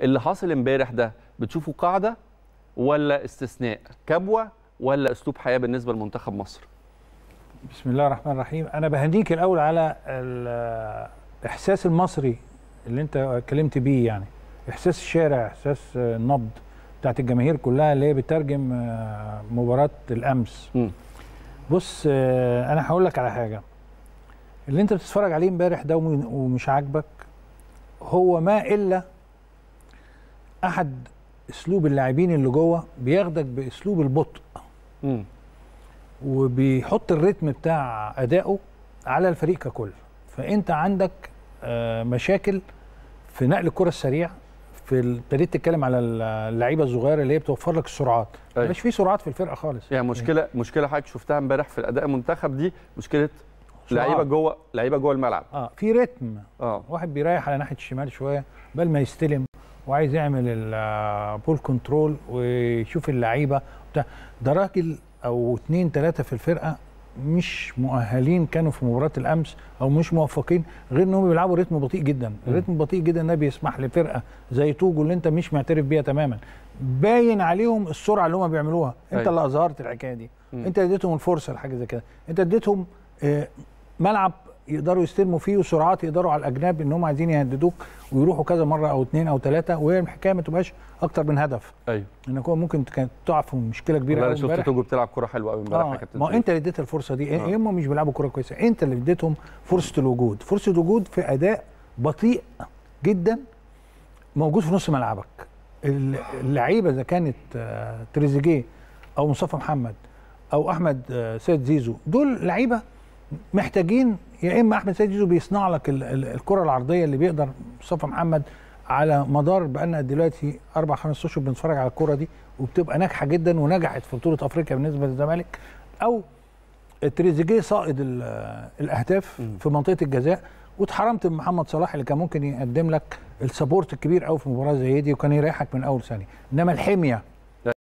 اللي حاصل امبارح ده بتشوفه قاعده ولا استثناء كبوه ولا اسلوب حياه بالنسبه لمنتخب مصر بسم الله الرحمن الرحيم انا بهنيك الاول على الاحساس المصري اللي انت اتكلمت بيه يعني احساس الشارع احساس النبض بتاعت الجماهير كلها اللي هي بترجم آه، مباراه الامس م. بص آه، انا هقول لك على حاجه اللي انت بتتفرج عليه امبارح ده ومش عاجبك هو ما الا احد اسلوب اللاعبين اللي جوه بياخدك باسلوب البطء م. وبيحط الريتم بتاع ادائه على الفريق ككل فانت عندك آه، مشاكل في نقل الكره السريع في ابتديت تتكلم على اللعيبه الصغيره اللي هي بتوفر لك السرعات أيه. مش في سرعات في الفرقه خالص يعني مشكله أيه. مشكله حضرتك شفتها امبارح في الاداء المنتخب دي مشكله لعيبه جوه لعيبه جوه الملعب اه في رتم اه واحد بيريح على ناحيه الشمال شويه بل ما يستلم وعايز يعمل البول كنترول آه، ويشوف اللعيبه ده راجل او اتنين ثلاثه في الفرقه مش مؤهلين كانوا في مباراه الامس او مش موفقين غير انهم بيلعبوا رتم بطيء جدا، رتم بطيء جدا ده بيسمح لفرقه زي توجو اللي انت مش معترف بيها تماما باين عليهم السرعه اللي هم بيعملوها، انت أيوه. اللي اظهرت الحكايه دي، انت اديتهم الفرصه لحاجه زي كده، انت اديتهم آه، ملعب يقدروا يستلموا فيه وسرعات يقدروا على الاجناب ان هم عايزين يهددوك ويروحوا كذا مره او اثنين او ثلاثه وهي الحكايه ما تبقاش اكتر من هدف ايوه انك ممكن كانت تقع في مشكله كبيره انا شفت توجو بتلعب كوره حلوه قوي امبارح آه. كابتن ما انت اللي اديت الفرصه دي آه. هم مش بيلعبوا كوره كويسه انت اللي اديتهم فرصه الوجود فرصه الوجود في اداء بطيء جدا موجود في نص ملعبك اللعيبه اذا كانت آه، تريزيجيه او مصطفى محمد او احمد آه، سيد زيزو دول لعيبه محتاجين يا اما احمد سيد زيزو بيصنع لك الكره العرضيه اللي بيقدر مصطفى محمد على مدار بقالنا دلوقتي اربع خمس اشهر بنتفرج على الكره دي وبتبقى ناجحه جدا ونجحت في بطوله افريقيا بالنسبه للزمالك او تريزيجيه صائد الاهداف في منطقه الجزاء واتحرمت من محمد صلاح اللي كان ممكن يقدم لك السبورت الكبير قوي في مباراه زي دي وكان يريحك من اول ثانيه انما الحميه